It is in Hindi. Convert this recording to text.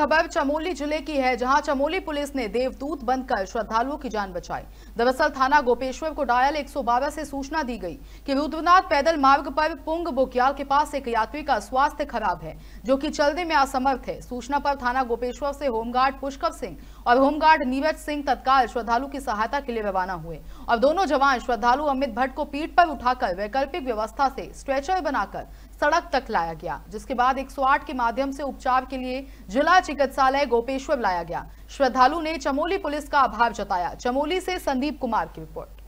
खबर चमोली जिले की है जहां चमोली पुलिस ने देवदूत बनकर श्रद्धालुओं की जान बचाई दरअसल थाना गोपेश्वर को डायल 112 से सूचना दी गई कि रुद्रनाथ पैदल मार्ग पर पुंग बोकियाल के पास एक यात्री का स्वास्थ्य खराब है जो कि चलने में असमर्थ है सूचना पर थाना गोपेश्वर से होमगार्ड पुष्कर सिंह और होमगार्ड नीरज सिंह तत्काल श्रद्धालु की सहायता के लिए रवाना हुए और दोनों जवान श्रद्धालु अमित भट्ट को पीठ पर उठाकर वैकल्पिक व्यवस्था से स्ट्रेचर बनाकर सड़क तक लाया गया जिसके बाद एक के माध्यम से उपचार के लिए जिला चिकित्सालय गोपेश्वर लाया गया श्रद्धालु ने चमोली पुलिस का आभार जताया चमोली से संदीप कुमार की रिपोर्ट